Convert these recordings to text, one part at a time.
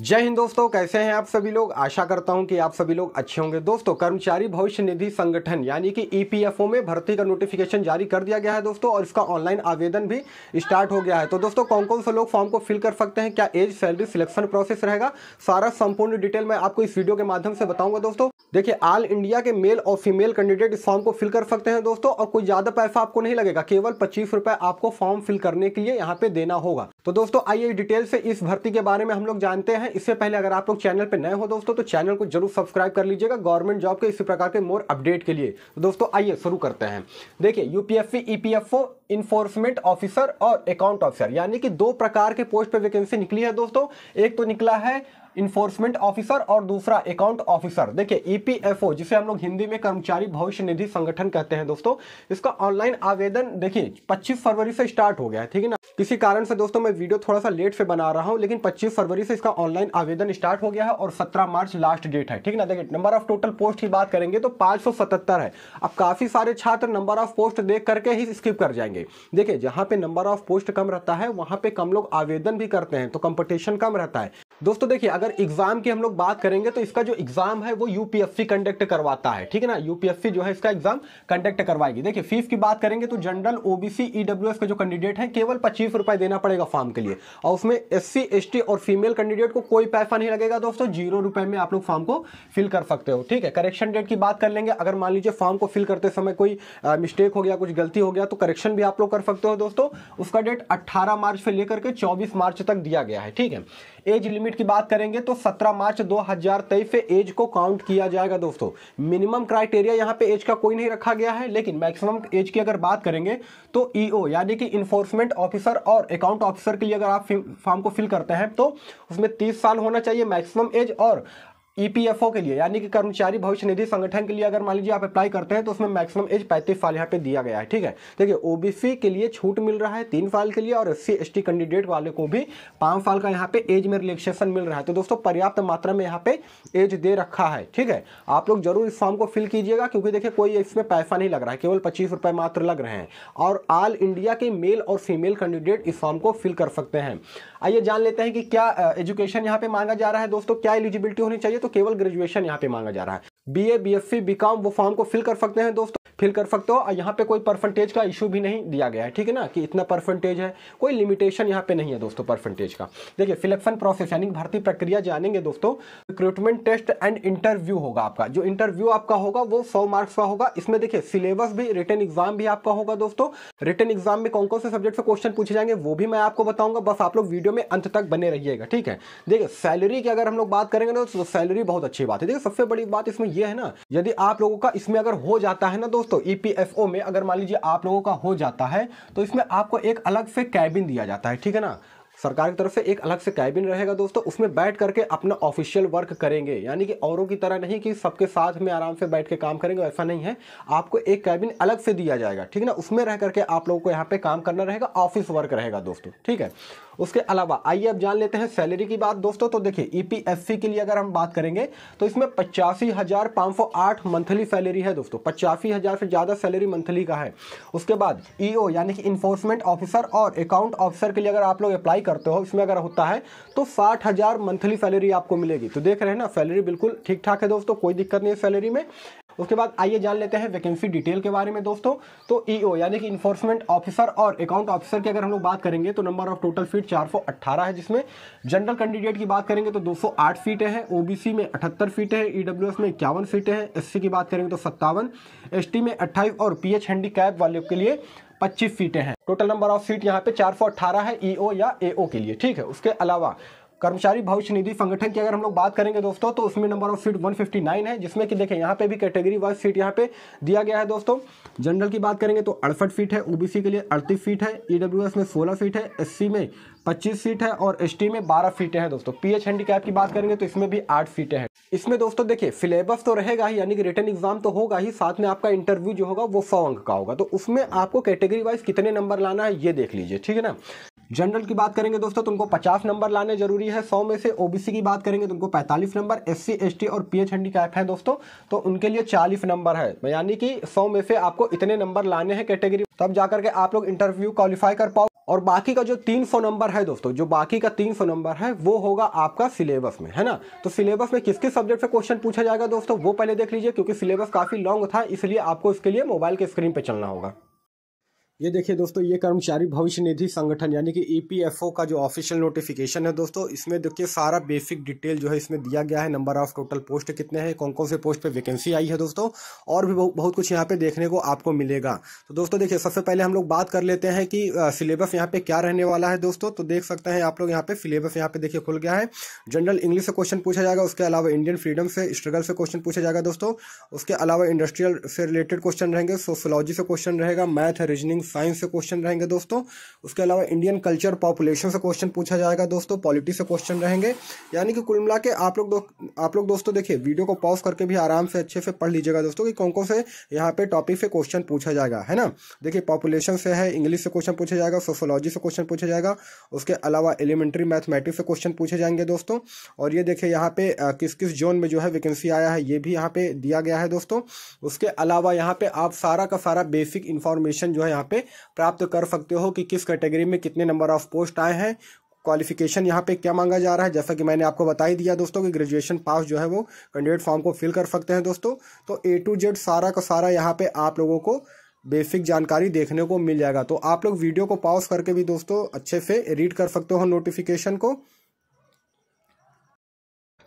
जय हिंद दोस्तों कैसे हैं आप सभी लोग आशा करता हूं कि आप सभी लोग अच्छे होंगे दोस्तों कर्मचारी भविष्य निधि संगठन यानी कि ईपीएफओ e में भर्ती का नोटिफिकेशन जारी कर दिया गया है दोस्तों और इसका ऑनलाइन आवेदन भी स्टार्ट हो गया है तो दोस्तों कौन कौन से लोग फॉर्म को फिल कर सकते हैं क्या एज सैलरी सिलेक्शन प्रोसेस रहेगा सारा संपूर्ण डिटेल मैं आपको इस वीडियो के माध्यम से बताऊंगा दोस्तों देखिये ऑल इंडिया के मेल और फीमेल कैंडिडेट इस फॉर्म को फिल कर सकते हैं दोस्तों और कोई ज़्यादा पैसा आपको नहीं लगेगा केवल पच्चीस आपको फॉर्म फिल करने के लिए यहाँ पे देना होगा तो दोस्तों आइए डिटेल से इस भर्ती के बारे में हम लोग जानते हैं है इससे पहले अगर आप लोग चैनल पर नए हो दोस्तों तो चैनल को जरूर सब्सक्राइब कर लीजिएगा गवर्नमेंट जॉब के इसी प्रकार के मोर अपडेट के लिए तो दोस्तों आइए शुरू करते हैं देखिए यूपीएससी ईपीएफओ इन्फोर्समेंट ऑफिसर और अकाउंट ऑफिसर यानी कि दो प्रकार के पोस्ट पर वैकेंसी निकली है दोस्तों एक तो निकला है इन्फोर्समेंट ऑफिसर और दूसरा अकाउंट ऑफिसर देखिए ईपीएफओ e जिसे हम लोग हिंदी में कर्मचारी भविष्य निधि संगठन कहते हैं दोस्तों इसका ऑनलाइन आवेदन देखिए 25 फरवरी से स्टार्ट हो गया है ठीक है ना किसी कारण से दोस्तों मैं वीडियो थोड़ा सा लेट से बना रहा हूँ लेकिन पच्चीस फरवरी से इसका ऑनलाइन आवेदन स्टार्ट हो गया है और सत्रह मार्च लास्ट डेट है ठीक है ना देखिए नंबर ऑफ टोटल पोस्ट की बात करेंगे तो पाँच है अब काफ़ी सारे छात्र नंबर ऑफ पोस्ट देख करके ही स्किप कर जाएंगे देखिए जहाँ पे नंबर ऑफ पोस्ट कम रहता है वहाँ पे कम लोग आवेदन भी करते हैं तो कंपटीशन कम रहता है दोस्तों देखिए अगर एग्जाम की हम लोग बात करेंगे तो इसका जो एग्जाम है वो यूपीएससी कंडक्ट करवाता है ठीक है ना यूपीएससी जो है इसका एग्जाम कंडक्ट करवाएगी देखिए फीस की बात करेंगे तो जनरल ओबीसी ईडब्ल्यूएस का जो कैंडिडेट है केवल पच्चीस रुपए देना पड़ेगा फॉर्म के लिए और उसमें एस सी और फीमेल कैंडिडेट को कोई पैसा नहीं लगेगा दोस्तों जीरो रुपए में आप लोग फॉर्म को फिल कर सकते हो ठीक है करेक्शन डेट की बात कर लेंगे अगर मान लीजिए फॉर्म को फिल करते समय कोई मिस्टेक हो गया कुछ गलती हो गया तो करेक्शन भी आप लोग कर सकते हो दोस्तों उसका डेट अट्ठारह मार्च से लेकर के चौबीस मार्च तक दिया गया है ठीक है एज लिमिट डेट की बात करेंगे तो 17 मार्च 2023 से एज को काउंट किया जाएगा दोस्तों मिनिमम क्राइटेरिया यहां पे एज का कोई नहीं रखा गया है लेकिन मैक्सिमम एज की अगर बात करेंगे तो ईओ e यानी कि इन्फोर्समेंट ऑफिसर और अकाउंट ऑफिसर के लिए अगर आप फॉर्म को फिल करते हैं तो उसमें तीस साल होना चाहिए मैक्सिमम एज और ईपीएफओ e के लिए यानी कि कर्मचारी भविष्य निधि संगठन के लिए अगर मान लीजिए आप अप्लाई करते हैं तो उसमें मैक्सिमम एज 35 साल यहाँ पे दिया गया है ठीक है देखिए ओबीसी के लिए छूट मिल रहा है तीन साल के लिए और एस सी कैंडिडेट वाले को भी पाँच साल का यहाँ पे एज में रिलेक्सेशन मिल रहा है तो दोस्तों पर्याप्त मात्रा में यहाँ पे एज दे रखा है ठीक है आप लोग जरूर इस फॉर्म को फिल कीजिएगा क्योंकि देखिए कोई इसमें पैसा नहीं लग रहा है केवल पच्चीस मात्र लग रहे हैं और ऑल इंडिया के मेल और फीमेल कैंडिडेट इस फॉर्म को फिल कर सकते हैं आइए जान लेते हैं कि क्या एजुकेशन यहाँ पे मांगा जा रहा है दोस्तों क्या एलिजिबिलिटी होनी चाहिए तो तो केवल ग्रेजुएशन यहाँ पे मांगा जा रहा है B A B S C B com वो फॉर्म को फिल कर सकते हैं दोस्तों फिल कर सकते हो और यहाँ पे कोई परसेंटेज का इशू भी नहीं दिया गया है ठीक है ना कि इतना परसेंटेज है कोई लिमिटेशन यहाँ पे नहीं है दोस्तों परसेंटेज का देखिए सिलेक्शन प्रोसेस यानी भर्ती प्रक्रिया जानेंगे दोस्तों रिक्रूटमेंट टेस्ट एंड इंटरव्यू होगा आपका जो इंटरव्यू आपका होगा वो सौ मार्क्स का होगा इसमें देखिए सिलेबस भी रिटर्न एग्जाम भी आपका होगा दोस्तों रिटर्न एग्जाम में कौन कौन से सब्जेक्ट से क्वेश्चन पूछे जाएंगे वो भी मैं आपको बताऊंगा बस आप लोग वीडियो में अंत तक बने रहिएगा ठीक है देखिए सैलरी की अगर हम लोग बात करेंगे ना तो सैलरी बहुत अच्छी बात है देखिए सबसे बड़ी बात इसमें ये है ना यदि आप लोगों का इसमें अगर हो जाता है ना दोस्तों ईपीएफओ e में अगर मान लीजिए आप लोगों का हो जाता है तो इसमें आपको एक अलग से कैबिन दिया जाता है ठीक है ना सरकार की तरफ से एक अलग से कैबिन रहेगा दोस्तों उसमें बैठ करके अपना ऑफिशियल वर्क करेंगे यानी कि औरों की तरह नहीं कि सबके साथ में आराम से बैठ के काम करेंगे ऐसा नहीं है आपको एक कैबिन अलग से दिया जाएगा ठीक है ना उसमें रह करके आप लोगों को यहाँ पे काम करना रहेगा ऑफिस वर्क रहेगा दोस्तों ठीक है उसके अलावा आइए अब जान लेते हैं सैलरी की बात दोस्तों तो देखिए ईपीएससी e के लिए अगर हम बात करेंगे तो इसमें पचासी हज़ार पाँच सौ आठ मंथली सैलरी है दोस्तों पचासी हज़ार से ज़्यादा सैलरी मंथली का है उसके बाद ईओ e यानी कि इन्फोर्समेंट ऑफिसर और अकाउंट ऑफिसर के लिए अगर आप लोग अप्लाई नहीं करते हो उसमें अगर होता है तो साठ हज़ार मंथली सैलरी आपको मिलेगी तो देख रहे हैं ना सैलरी बिल्कुल ठीक ठाक है दोस्तों कोई दिक्कत नहीं है सैलरी में उसके बाद आइए जान लेते हैं वैकेंसी डिटेल के बारे में दोस्तों तो ईओ e यानी कि इन्फोर्समेंट ऑफिसर और अकाउंट ऑफिसर की अगर हम लोग बात करेंगे तो नंबर ऑफ टोटल सीट 418 है जिसमें जनरल कैंडिडेट की बात करेंगे तो 208 सीटें हैं ओबीसी में 78 सीटें हैं ईडब्ल्यूएस में इक्यावन सीटें हैं एस की बात करेंगे तो सत्तावन एस में अट्ठाईस और पी एच वाले के लिए पच्चीस सीटें हैं टोटल नंबर ऑफ सीट यहाँ पे चार है ईओ e या एओ के लिए ठीक है उसके अलावा कर्मचारी भविष्य निधि संगठन की अगर हम लोग बात करेंगे दोस्तों तो उसमें नंबर ऑफ सीट 159 है जिसमें कि देखें यहाँ पे भी कैटेगरी वाइज सीट यहाँ पे दिया गया है दोस्तों जनरल की बात करेंगे तो अड़सठ फीट है ओबीसी के लिए अड़तीस फीट है ईडब्ल्यूएस e में सोलह फीट है एससी में 25 फीट है और एस में 12 फीटें हैं दोस्तों पीएच कैप की बात करेंगे तो इसमें भी 8 फीटें हैं इसमें दोस्तों देखिए सिलेबस तो रहेगा ही यानी कि रिटर्न एग्जाम तो होगा ही साथ में आपका इंटरव्यू जो होगा वो सौ अंक का होगा तो उसमें आपको कैटेगरी वाइज कितने नंबर लाना है ये देख लीजिए ठीक है ना जनरल की बात करेंगे दोस्तों तुमको 50 नंबर लाने जरूरी है 100 में से ओबीसी की बात करेंगे तुमको 45 नंबर एससी एसटी और पीएच कैप है दोस्तों तो उनके लिए 40 नंबर है यानी कि 100 में से आपको इतने नंबर लाने हैं कैटेगरी तब जाकर के आप लोग इंटरव्यू क्वालिफाई कर पाओ और बाकी का जो तीन फ़ोन नंबर है दोस्तों जो बाकी का तीन फ़ोन नंबर है वो होगा आपका सिलेबस में है ना तो सिलेबस में किस किस सब्जेक्ट से क्वेश्चन पूछा जाएगा दोस्तों वो पहले देख लीजिए क्योंकि सिलेबस काफ़ी लॉन्ग था इसलिए आपको इसके लिए मोबाइल के स्क्रीन पर चलना होगा ये देखिए दोस्तों ये कर्मचारी भविष्य निधि संगठन यानी कि ईपीएफओ e का जो ऑफिशियल नोटिफिकेशन है दोस्तों इसमें देखिए सारा बेसिक डिटेल जो है इसमें दिया गया है नंबर ऑफ टोटल पोस्ट कितने हैं कौन कौन से पोस्ट पे वैकेंसी आई है दोस्तों और भी बहुत कुछ यहाँ पे देखने को आपको मिलेगा तो दोस्तों देखिये सबसे पहले हम लोग बात कर लेते हैं कि सिलेबस यहाँ पे क्या रहने वाला है दोस्तों तो देख सकते हैं आप लोग यहाँ पे सिलेबस यहाँ पे देखिए खुल गया है जनरल इंग्लिश से क्वेश्चन पूछा जाएगा उसके अलावा इंडियन फ्रीडम से स्ट्रगल से क्वेश्चन पूछा जाएगा दोस्तों उसके अलावा इंडस्ट्रियल से रिलेटेड क्वेश्चन रहेंगे सोशोलॉजी से क्वेश्चन रहेगा मैथ रीजनिंग साइंस से क्वेश्चन रहेंगे दोस्तों उसके अलावा इंडियन कल्चर पॉपुलेशन से क्वेश्चन पूछा जाएगा दोस्तों पॉलिटी से क्वेश्चन रहेंगे यानी कि कुल मिला के आप लोग आप लोग दोस्तों देखिए वीडियो को पॉज करके भी आराम से अच्छे से पढ़ लीजिएगा दोस्तों कि कौन कौन से यहाँ पे टॉपिक से क्वेश्चन पूछा जाएगा है ना देखिए पॉपुलेशन से है इंग्लिश से क्वेश्चन पूछा जाएगा सोशोलॉजी से क्वेश्चन पूछा जाएगा उसके अलावा एलिमेंट्री मैथमेटिक्स से क्वेश्चन पूछे जाएंगे दोस्तों और ये देखिए यहाँ पे किस किस जोन में जो है वैकेंसी आया है ये भी यहाँ पे दिया गया है दोस्तों उसके अलावा यहाँ पे आप सारा का सारा बेसिक इन्फॉर्मेशन जो है यहाँ पे पे प्राप्त कर सकते हो कि किस कैटेगरी में कितने नंबर ऑफ पोस्ट आए हैं क्वालिफिकेशन यहाँ पे क्या मांगा जा रहा है जैसा कि मैंने आपको बता ही दिया दोस्तों कि ग्रेजुएशन पास जो है वो कैंडिडेट फॉर्म को फिल कर सकते हैं दोस्तों तो ए टू जेड सारा का सारा यहाँ पे आप लोगों को बेसिक जानकारी देखने को मिल जाएगा तो आप लोग वीडियो को पॉज करके भी दोस्तों अच्छे से रीड कर सकते हो नोटिफिकेशन को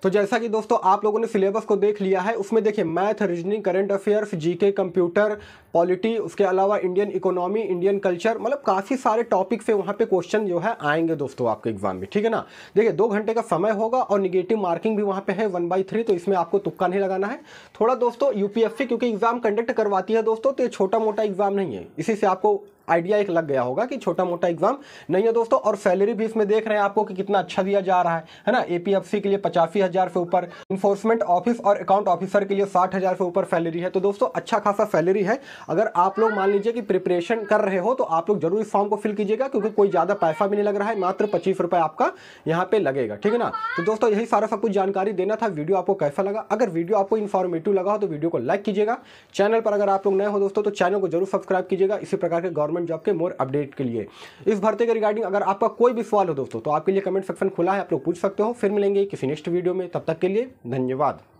तो जैसा कि दोस्तों आप लोगों ने सिलेबस को देख लिया है उसमें देखिए math reasoning current affairs GK computer polity उसके अलावा इंडियन इकोनॉमी इंडियन कल्चर मतलब काफ़ी सारे टॉपिक से वहाँ पे क्वेश्चन जो है आएंगे दोस्तों आपके एग्जाम में ठीक है ना देखिए दो घंटे का समय होगा और निगेटिव मार्किंग भी वहाँ पर है वन बाई थ्री तो इसमें आपको तुक्का नहीं लगाना है थोड़ा दोस्तों यूपीएससी क्योंकि एग्जाम कंडक्ट करवाती है दोस्तों तो ये छोटा मोटा एग्जाम नहीं है इसी से आपको आइडिया एक लग गया होगा कि छोटा मोटा एग्जाम नहीं है दोस्तों और सैलरी भी इसमें देख रहे हैं आपको कि कितना अच्छा दिया जा रहा है है ना एपीएफसी के लिए पचासी हज़ार से ऊपर इन्फोर्समेंट ऑफिस और अकाउंट ऑफिसर के लिए साठ हज़ार से ऊपर सैलरी है तो दोस्तों अच्छा खासा सैलरी है अगर आप लोग मान लीजिए कि प्रिपरेशन कर रहे हो तो आप लोग जरूर इस फॉर्म को फिल कीजिएगा क्योंकि कोई ज़्यादा पैसा भी नहीं लग रहा है मात्र पच्चीस रुपए आपका यहाँ पे लगेगा ठीक है ना तो दोस्तों यही सारा सब कुछ जानकारी देना था वीडियो आपको कैसा लगा अगर वीडियो आपको इन्फॉर्मेटिव लगा हो तो वीडियो को लाइक कीजिएगा चैनल पर अगर आप लोग नए हो दोस्तों तो चैनल को जरूर सब्सक्राइब कीजिएगा इसी प्रकार के गवर्नमेंट गवर्नमेंट जॉब के मोर अपडेट के लिए इस भर्ती के रिगार्डिंग अगर आपका कोई भी सवाल हो दोस्तों तो आपके लिए कमेंट सेक्शन खुला है आप लोग पूछ सकते हो फिर मिलेंगे किसी नेक्स्ट वीडियो में तब तक के लिए धन्यवाद